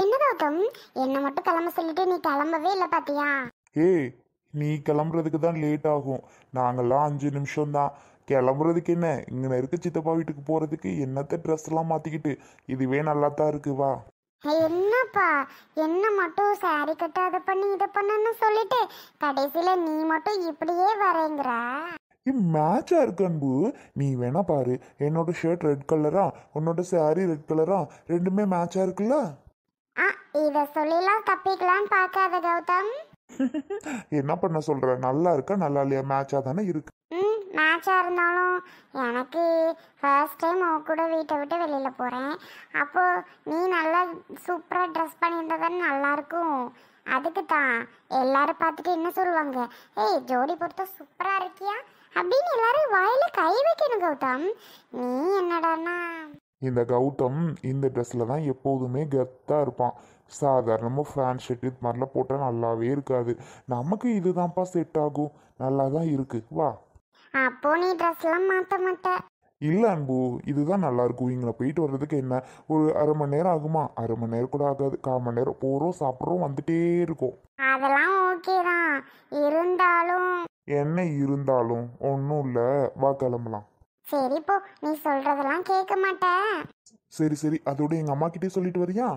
என்ன கௌதம் என்ன மட்டும் கிளம்ப சொல்லிட்டு நீ கிளம்பவே இல்லை பாத்தியா ஏய் நீ கிளம்புறதுக்கு தான் லேட் ஆகும் நாங்கெல்லாம் அஞ்சு நிமிஷம் தான் கிளம்புறதுக்கு என்ன இங்கே இருக்க சித்தப்பா வீட்டுக்கு போகிறதுக்கு என்னத்த ட்ரெஸ் எல்லாம் மாற்றிக்கிட்டு இதுவே நல்லா தான் இருக்கு வா என்னப்பா என்ன மட்டும் சாரி கட்ட அதை பண்ணி இதை பண்ணுன்னு சொல்லிட்டு கடைசியில நீ மட்டும் இப்படியே வரேங்கிற மேட்சாக இருக்கு அன்பு நீ வேணா பாரு என்னோட ஷர்ட் ரெட் கலரா உன்னோட சாரி ரெட் கலரா ரெண்டுமே மேட்சாக இருக்குல்ல ஆ இத சொல்லிலாம் தப்பிக்கலாம்னு பார்க்காத கௌதம் என்ன பண்ண சொல்ற நல்லா இருக்கா நல்லா இல்லையா மேட்சா தானே இருக்கு மேட்சா இருந்தாலும் எனக்கு ஃபர்ஸ்ட் டைம் உன் கூட வீட்டை விட்டு வெளியில போறேன் அப்போ நீ நல்லா சூப்பரா ட்ரெஸ் பண்ணியிருந்தா தானே நல்லா இருக்கும் அதுக்கு தான் எல்லாரும் பார்த்துட்டு என்ன சொல்லுவாங்க ஏய் ஜோடி பொறுத்த சூப்பரா இருக்கியா அப்படின்னு எல்லாரும் வாயில கை வைக்கணும் கௌதம் நீ என்னடானா இந்த கௌதம் இந்த ட்ரெஸ்ஸில் தான் எப்போதுமே கெத்தாக இருப்பான் சாதாரணமாக ஃபேன் ஷர்ட் இது மாதிரிலாம் போட்டால் நல்லாவே இருக்காது நமக்கு இது தான்ப்பா செட் ஆகும் நல்லா தான் இருக்குது வா அப்போ நீ ட்ரெஸ்லாம் மாற்ற மாட்டேன் இல்லை அன்பு இதுதான் நல்லா இருக்கும் இங்கே போயிட்டு வர்றதுக்கு என்ன ஒரு அரை மணி நேரம் ஆகுமா அரை மணி நேரம் கூட ஆகாது கால் மணி நேரம் போகிறோம் சாப்பிட்றோம் வந்துட்டே இருக்கும் அதெல்லாம் ஓகே தான் இருந்தாலும் என்ன இருந்தாலும் ஒன்றும் இல்லை வா கிளம்பலாம் சரி போ நீ சொல்றதெல்லாம் கேட்க மாட்டேன் சரி சரி அதோட எங்க அம்மா கிட்டே சொல்லிட்டு வரியா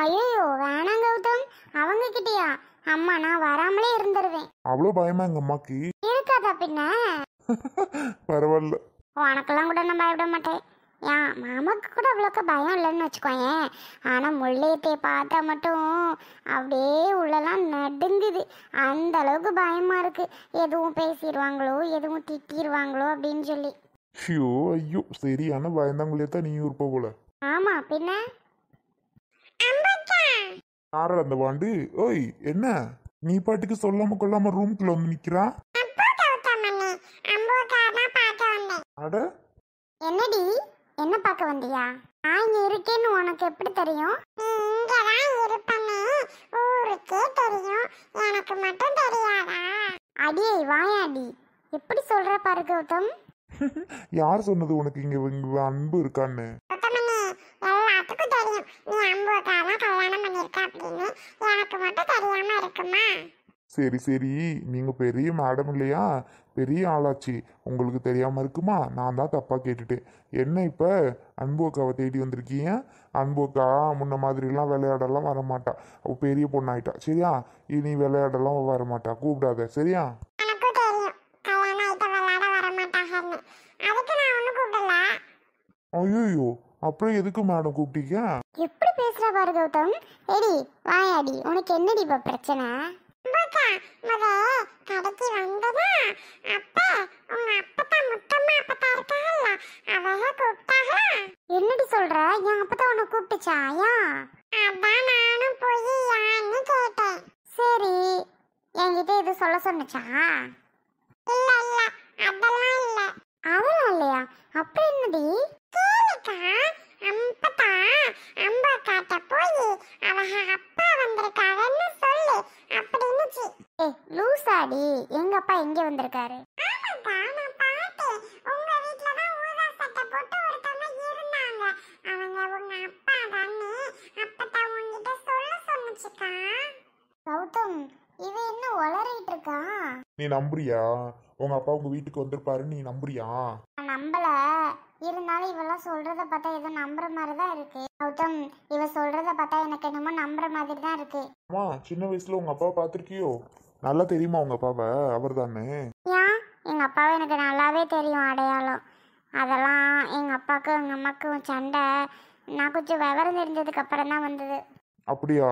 ஐயோ வேணாம் கௌதம் அவங்க கிட்டயா அம்மா நான் வராமலே இருந்துருவேன் அவ்வளோ பயமா எங்க அம்மாக்கு இருக்காதா பின்ன பரவாயில்ல உனக்கெல்லாம் கூட நான் பயப்பட மாட்டேன் என் மாமாவுக்கு கூட அவ்வளோக்கு பயம் இல்லைன்னு வச்சுக்கோங்க ஆனால் முள்ளையத்தை பார்த்தா மட்டும் அப்படியே உள்ளெல்லாம் நடுங்குது அந்த அளவுக்கு பயமாக இருக்குது எதுவும் பேசிடுவாங்களோ எதுவும் திட்டிடுவாங்களோ அப்படின்னு சொல்லி ஐயோ ஐயோ சரியான பயந்தாங்களே தான் நீயும் இருப்ப போல ஆமா பின்ன யாரா அந்த வாண்டு ஓய் என்ன நீ பாட்டுக்கு சொல்லாம கொள்ளாம ரூம்குள்ள வந்து நிக்கிறா அட வந்தியா நான் இருக்கேன்னு உனக்கு எப்படி தெரியும் இங்கதான் இருப்பேன்னு தான் ஊருக்கே தெரியும் எனக்கு மட்டும் தெரியாதா அடியே வாயாடி எப்படி சொல்ற பாரு கௌதம் யார் சொன்னது உனக்கு இங்க அன்பு இருக்கான்னு எல்லாத்துக்கும் தெரியும் நீ அம்புக்காக கல்யாணம் பண்ணியிருக்க அப்படின்னு எனக்கு மட்டும் தெரியாம இருக்குமா சரி சரி நீங்கள் பெரிய மேடம் இல்லையா பெரிய ஆளாச்சு உங்களுக்கு தெரியாமல் இருக்குமா நான் தான் தப்பாக கேட்டுட்டேன் என்ன இப்போ அன்பு அக்காவை தேடி வந்திருக்கீங்க அன்பு அக்கா முன்ன மாதிரிலாம் விளையாடலாம் வரமாட்டா அவள் பெரிய பொண்ணாயிட்டா சரியா இனி விளையாடலாம் வரமாட்டா கூப்பிடாத சரியா ஐயோ அப்புறம் எதுக்கு மேடம் கூப்பிட்டீங்க எப்படி பேசுற பாரு கௌதம் எடி வாயாடி உனக்கு என்னடி பிரச்சனை முத கடைக்கு வந்ததும் அப்பா உங்க அப்பத்தா முத்தம்மா அப்பத்தா இருக்கால அவங்க கூப்பிட்டாங்க என்னடி சொல்ற என் அப்பத்தா உன்னை கூப்பிட்டுச்சாயா அதான் நானும் போய் யான்னு கேட்டேன் சரி என்கிட்ட இது சொல்ல சொன்னுச்சா இல்ல இல்ல அதெல்லாம் இல்ல அதெல்லாம் இல்லையா அப்ப என்னடி கேளுக்கா அம்பதா அம்பாக்காட்ட போய் அவங்க அப்பா வந்திருக்காருன்னு சொல்லு அப்படின்னு ஏ லூசாடி எங்க அப்பா எங்க வந்திருக்காரு கௌதம் இவ என்ன வளரிட்டு இருக்கா நீ நம்புறியா உங்க அப்பா உங்க வீட்டுக்கு வந்திருப்பாரு நீ நம்புறியா நம்பல இருந்தாலும் இவெல்லாம் சொல்றத பார்த்தா ஏதோ நம்புற மாதிரி தான் இருக்கு கௌதம் இவ சொல்றத பார்த்தா எனக்கு என்னமோ நம்புற மாதிரி தான் இருக்கு அம்மா சின்ன வயசுல உங்க அப்பா பாத்திருக்கியோ நல்லா தெரியுமா உங்க பாப்பா அவர் தானே எங்க எங்கள் அப்பாவை எனக்கு நல்லாவே தெரியும் அடையாளம் அதெல்லாம் எங்கள் அப்பாவுக்கும் எங்கள் அம்மாக்கும் சண்டை நான் கொஞ்சம் விவரம் தெரிஞ்சதுக்கு அப்புறம் தான் வந்தது அப்படியா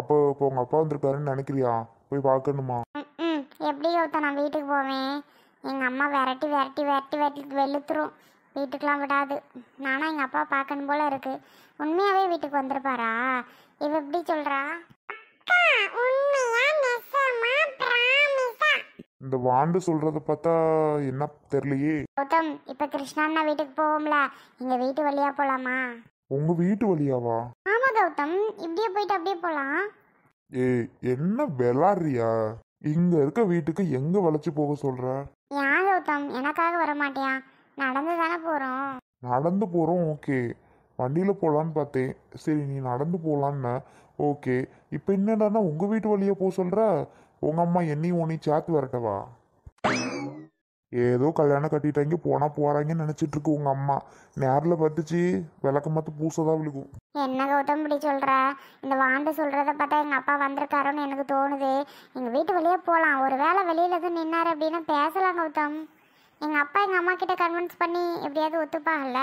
அப்போ இப்போ உங்க அப்பா வந்திருக்காருன்னு நினைக்கிறியா போய் பார்க்கணுமா ம் எப்படி ஒருத்த நான் வீட்டுக்கு போவேன் எங்கள் அம்மா விரட்டி விரட்டி விரட்டி விரட்டி வெளுத்துரும் வீட்டுக்கெலாம் விடாது நானா எங்கள் அப்பா பார்க்கணும் போல இருக்கு உண்மையாகவே வீட்டுக்கு வந்திருப்பாரா இவ எப்படி சொல்கிறா உண்மையா இந்த வாண்டு சொல்றத பார்த்தா என்ன தெரியலையே கௌதம் இப்ப கிருஷ்ணா வீட்டுக்கு போவோம்ல இங்க வீட்டு வழியா போலாமா உங்க வீட்டு வழியாவா ஆமா கௌதம் இப்படியே போயிட்டு அப்படியே போலாம் ஏய் என்ன விளாடுறியா இங்க இருக்க வீட்டுக்கு எங்க வளைச்சு போக சொல்ற ஏன் கௌதம் எனக்காக வர மாட்டியா நடந்து தானே போறோம் நடந்து போறோம் ஓகே வண்டியில போலான்னு பார்த்தேன் சரி நீ நடந்து போலான்னு ஓகே இப்போ என்னடான்னா உங்க வீட்டு வழியா போக சொல்ற உங்க அம்மா என்னையும் ஒன்றையும் சேர்த்து வரட்டவா ஏதோ கல்யாணம் கட்டிட்டாங்க போனா போறாங்கன்னு நினைச்சிட்டு இருக்கு உங்க அம்மா நேரில் பத்துச்சு விளக்கு பார்த்து பூசதா விழுகும் என்ன கௌதம் இப்படி சொல்ற இந்த வாண்டு சொல்றத பார்த்தா எங்க அப்பா வந்திருக்காருன்னு எனக்கு தோணுது எங்க வீட்டு வெளியே போலாம் ஒருவேளை வெளியில எதுவும் நின்னாரு அப்படின்னா பேசலாம் கௌதம் எங்க அப்பா எங்க அம்மா கிட்ட கன்வின்ஸ் பண்ணி எப்படியாவது ஒத்துப்பாங்கல்ல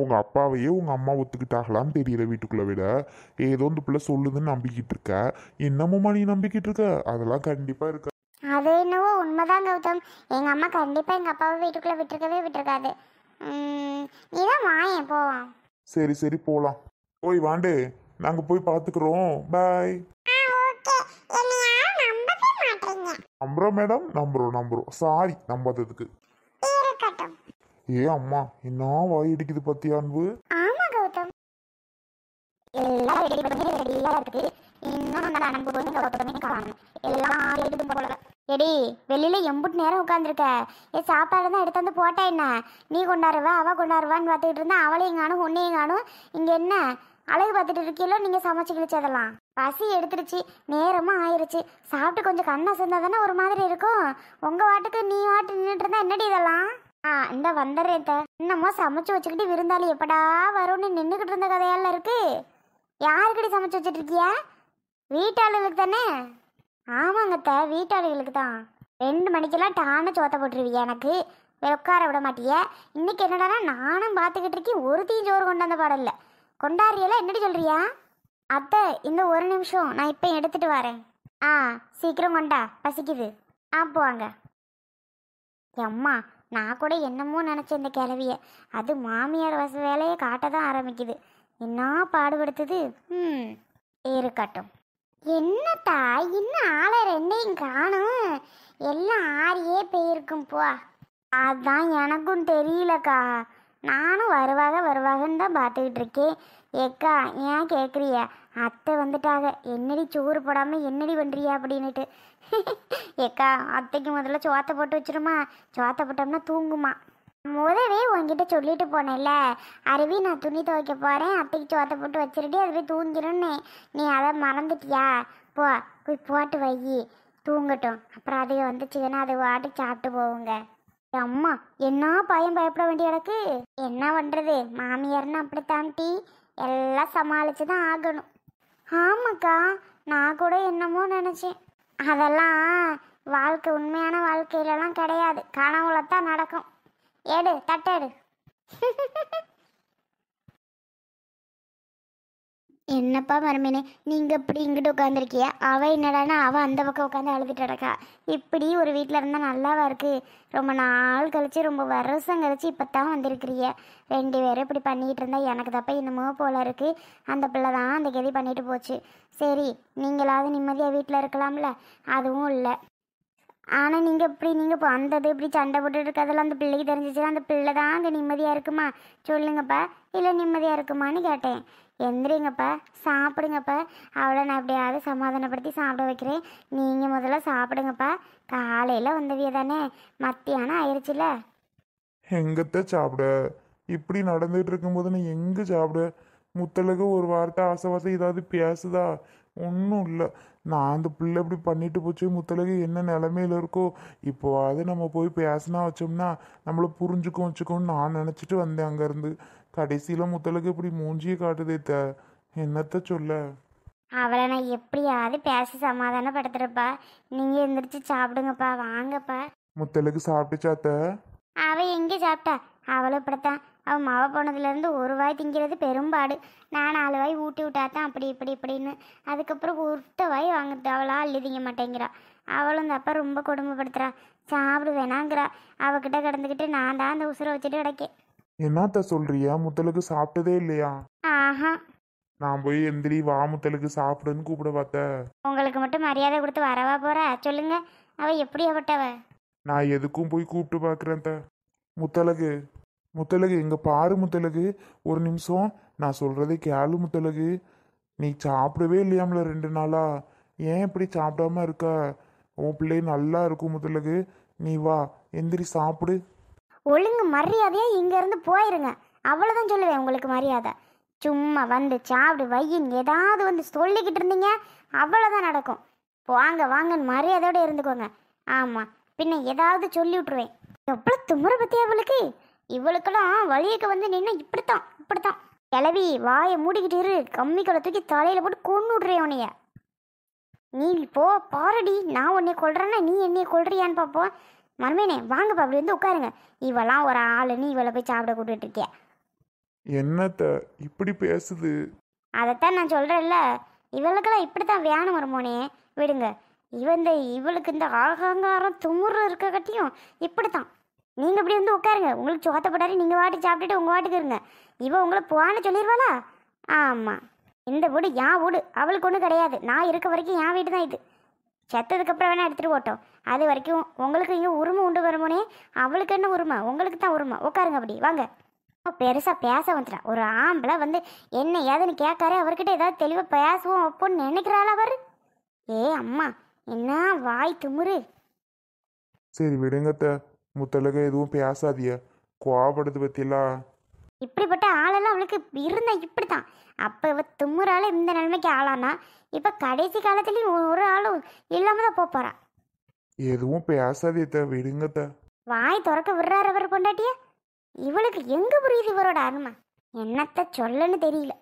உங்கள் அப்பாவையே உங்கள் அம்மா ஒத்துக்கிட்டாகலான்னு தெரியல வீட்டுக்குள்ளே விட ஏதோ இந்த பிள்ளை சொல்லுதுன்னு நம்பிக்கிட்டு இருக்க என்னமும்மா நீ நம்பிக்கிட்டு இருக்க அதெல்லாம் கண்டிப்பாக இருக்க அது என்னவோ உண்மைதான் கௌதம் எங்கள் அம்மா கண்டிப்பாக எங்கள் அப்பாவை வீட்டுக்குள்ளே விட்டுருக்கவே விட்டுருக்காது நீதான் வாயேன் போவான் சரி சரி போகலாம் ஓய் வாண்டு நாங்கள் போய் பார்த்துக்குறோம் பாய் நம்புறோம் மேடம் நம்புறோம் நம்புகிறோம் சாரி நம்பாததுக்கு ஏ அம்மா என்ன வாய் இடிக்குது பத்தியா அன்பு ஆமா கௌதம் இருக்கு இன்னும் வெளியில எம்புட்டு நேரம் உட்காந்துருக்க தான் எடுத்து வந்து என்ன நீ பார்த்துக்கிட்டு அவளையும் காணும் உன்னையும் காணும் இங்க என்ன பார்த்துட்டு இருக்கீங்களோ நீங்க சமைச்சு பசி நேரமா ஆயிருச்சு சாப்பிட்டு கொஞ்சம் கண்ணை சேர்ந்தா ஒரு மாதிரி இருக்கும் உங்க வாட்டுக்கு நீ வாட்டு நின்றுட்டு இருந்தா என்னடி இதெல்லாம் ஆ இந்த வந்துடுறேன் இன்னமோ சமைச்சு வச்சுக்கிட்டு விருந்தாளி எப்படா வரும்னு நின்றுக்கிட்டு இருந்த கதையெல்லாம் இருக்கு யாருக்கிட்ட சமைச்சு வச்சுட்ருக்கியா இருக்கியா வீட்டாளுகளுக்கு தானே ஆமாங்கத்த வீட்டாளுகளுக்கு தான் ரெண்டு மணிக்கெல்லாம் டானு சோத்த போட்டுருவிய எனக்கு உட்கார விட மாட்டிய இன்னைக்கு என்னடானா நானும் பார்த்துக்கிட்டு இருக்கேன் ஒருத்தையும் ஜோறு கொண்டாந்த பாடம் இல்லை கொண்டாடியெல்லாம் என்னடி சொல்றியா அத்தை இந்த ஒரு நிமிஷம் நான் இப்போ எடுத்துட்டு வரேன் ஆ சீக்கிரம் கொண்டா பசிக்குது ஆ போவாங்க அம்மா நான் கூட என்னமோ நினச்சேன் இந்த கிளவிய அது மாமியார் வச வேலையை காட்ட தான் ஆரம்பிக்குது என்ன பாடுபடுத்துது ம் இருக்கட்டும் என்னத்தா இன்னும் ஆளை ரெண்டையும் காணும் எல்லாம் ஆறியே போயிருக்கும் போ அதான் எனக்கும் தெரியலக்கா நானும் வருவாக வருவாகன்னு தான் பார்த்துக்கிட்டு இருக்கேன் ஏக்கா ஏன் கேட்குறிய அத்தை வந்துட்டாக என்னடி சோறு போடாமல் என்னடி பண்ணுறியா அப்படின்ட்டு ஏக்கா அத்தைக்கு முதல்ல சோத்தை போட்டு வச்சிருமா சோத்தை போட்டோம்னா தூங்குமா முதவே உங்ககிட்ட சொல்லிட்டு போனேன்ல அருவி நான் துணி துவைக்க போகிறேன் அத்தைக்கு சோத்தை போட்டு வச்சிருட்டி அது போய் தூங்கிடும்னு நீ அதை மறந்துட்டியா போ போய் போட்டு வை தூங்கட்டும் அப்புறம் அதுவே வந்துச்சுன்னா அது வாட்டி சாப்பிட்டு போவோங்க அம்மா என்ன பயம் பயப்பட வேண்டிய எனக்கு என்ன பண்ணுறது மாமியார்னு அப்படித்தான் டீ எல்லாம் சமாளித்து தான் ஆகணும் ஆமாக்கா நான் கூட என்னமோ நினச்சேன் அதெல்லாம் வாழ்க்கை உண்மையான வாழ்க்கையிலலாம் கிடையாது கனவுல தான் நடக்கும் எடு தட்டெடு என்னப்பா மருமேனே நீங்கள் இப்படி இங்கிட்டு உட்காந்துருக்கியா அவள் என்னடானா அவள் அந்த பக்கம் உட்காந்து அழுதுட்டு கிடக்கா இப்படி ஒரு வீட்டில் இருந்தால் நல்லாவா இருக்குது ரொம்ப நாள் கழித்து ரொம்ப வருஷம் கழித்து இப்போ தான் வந்திருக்கிறிய ரெண்டு பேரும் இப்படி பண்ணிகிட்டு இருந்தால் எனக்கு தப்ப என்னமோ போல இருக்குது அந்த பிள்ளை தான் அந்த கதி பண்ணிட்டு போச்சு சரி நீங்களாவது நிம்மதியாக வீட்டில் இருக்கலாம்ல அதுவும் இல்லை ஆனால் நீங்கள் இப்படி நீங்கள் இப்போ வந்தது இப்படி சண்டை போட்டுட்டு இருக்கிறதுல அந்த பிள்ளைக்கு தெரிஞ்சிச்சுன்னா அந்த பிள்ளை தான் அங்கே நிம்மதியாக இருக்குமா சொல்லுங்கப்பா இல்லை நிம்மதியாக இருக்குமான்னு கேட்டேன் எந்திரிங்கப்பா சாப்பிடுங்கப்பா அவளை நான் எப்படியாவது சமாதானப்படுத்தி சாப்பிட வைக்கிறேன் நீங்கள் முதல்ல சாப்பிடுங்கப்பா காலையில் வந்தவிய தானே மத்தியானம் ஆயிடுச்சுல எங்கத்த சாப்பிட இப்படி நடந்துகிட்டு இருக்கும்போது நான் எங்கே சாப்பிட முத்தலுக்கு ஒரு வார்த்தை ஆசை ஏதாவது பேசுதா ஒன்றும் இல்லை நான் அந்த பிள்ளை இப்படி பண்ணிட்டு போச்சு முத்தலுக்கு என்ன நிலமையில இருக்கோ இப்போவாது நம்ம போய் பேசினா வச்சோம்னா நம்மளை புரிஞ்சுக்கோ வச்சுக்கோன்னு நான் நினச்சிட்டு வந்தேன் அங்கேருந்து கடைசியில் முத்தலுக்கு இப்படி மூஞ்சியை காட்டுதே த என்னத்த சொல்ல அவளை நான் எப்படியாவது பேசி சமாதானப்படுத்துறப்பா நீங்க எந்திரிச்சு சாப்பிடுங்கப்பா வாங்கப்பா முத்தலுக்கு சாப்பிட்டுச்சாத்த அவ எங்க சாப்பிட்டா அவளும் இப்படித்தான் அவ மாவை போனதுலேருந்து ஒரு வாய் திங்கிறது பெரும்பாடு நான் நாலு வாய் ஊட்டி விட்டாதான் அப்படி இப்படி இப்படின்னு அதுக்கப்புறம் ஒருத்த வாய் வாங்குறது அவளா அள்ளி திங்க மாட்டேங்கிறா அவளும் தப்ப ரொம்ப கொடுமைப்படுத்துறா சாப்பிடு வேணாங்கிறா அவகிட்ட கிடந்துக்கிட்டு நான் தான் அந்த உசுரை வச்சுட்டு கிடைக்கேன் என்னத்த சொல்றியா முத்தலுக்கு சாப்பிட்டதே இல்லையா நான் போய் எந்திரி வா முத்தலுக்கு சாப்பிடுன்னு கூப்பிட பார்த்த உங்களுக்கு மட்டும் மரியாதை கொடுத்து வரவா போற சொல்லுங்க அவ எப்படி அவட்டவ நான் எதுக்கும் போய் கூப்பிட்டு பாக்குறேன் த முத்தலகு முத்தலகு எங்க பாரு முத்தலகு ஒரு நிமிஷம் நான் சொல்கிறதை கேளு முத்தலகு நீ சாப்பிடவே இல்லையாம்ல ரெண்டு நாளா ஏன் இப்படி சாப்பிடாம இருக்க உன் பிள்ளை நல்லா இருக்கும் முத்தலகு நீ வா எந்திரி சாப்பிடு ஒழுங்கு மரியாதையாக இங்கேருந்து போயிருங்க அவ்வளோதான் சொல்லுவேன் உங்களுக்கு மரியாதை சும்மா வந்து சாப்பிடு வையின் ஏதாவது வந்து சொல்லிக்கிட்டு இருந்தீங்க அவ்வளோதான் நடக்கும் வாங்க வாங்கன்னு மரியாதையோடு இருந்துக்கோங்க ஆமாம் பின்ன ஏதாவது சொல்லி விட்ருவேன் எவ்வளோ துமுறை பற்றி அவளுக்கு இவளுக்கெல்லாம் வழியக்க வந்து நின்று இப்படித்தான் இப்படித்தான் கிளவி வாயை மூடிக்கிட்டு இரு கம்மி கடை தூக்கி தலையில் போட்டு கொண்டு விட்றேன் உனைய நீ போ பாருடி நான் உன்னை கொள்றேன்னா நீ என்னைய கொள்றியான்னு பார்ப்போம் மருமேனே வாங்கப்பா அப்படி வந்து உட்காருங்க இவெல்லாம் ஒரு ஆளுன்னு இவளை போய் சாப்பிட கூப்பிட்டு இருக்கிய என்னத்த இப்படி பேசுது அதைத்தான் நான் சொல்கிறேன்ல இவளுக்கெல்லாம் இப்படி தான் வேணும் மருமோனே விடுங்க இவந்த இவளுக்கு இந்த ஆகாங்காரம் துமுறு இருக்க கட்டியும் இப்படி தான் நீங்கள் இப்படி வந்து உட்காருங்க உங்களுக்கு சோத்தப்படாரு நீங்கள் வாட்டி சாப்பிட்டுட்டு உங்கள் வாட்டுக்கு இருங்க இவ உங்களை போன்னு சொல்லிடுவாளா ஆமாம் இந்த வீடு என் வீடு அவளுக்கு ஒன்றும் கிடையாது நான் இருக்க வரைக்கும் என் வீடு தான் இது செத்ததுக்கப்புறம் வேணால் எடுத்துகிட்டு போட்டோம் அது வரைக்கும் உங்களுக்கு இங்கே உரிமை உண்டு வருமோனே அவளுக்கு என்ன உரிமை உங்களுக்கு தான் உரிமை உட்காருங்க அப்படி வாங்க பெருசாக பேச வந்துட்டா ஒரு ஆம்பளை வந்து என்ன ஏதுன்னு கேட்காரு அவர்கிட்ட ஏதாவது தெளிவாக பேசுவோம் அப்போன்னு நினைக்கிறாள் அவர் ஏ அம்மா என்ன வாய் திமுரு சரி விடுங்கத்த முத்தலக எதுவும் பேசாதிய கோவப்படுது பற்றிலாம் இப்படிப்பட்ட ஆளெல்லாம் அவளுக்கு இருந்தா இப்படி தான் அப்போ இவ தும்முறால இந்த நிலைமைக்கு ஆளானா இப்போ கடைசி காலத்துலேயும் ஒரு ஆளும் இல்லாமல் தான் போப்பாரா எதுவும் பேசாதீத்த விடுங்கத்த வாய் திறக்க விடுறாரு அவர் பொண்டாட்டிய இவளுக்கு எங்க புரியுது இவரோட அருமை என்னத்த சொல்லன்னு தெரியல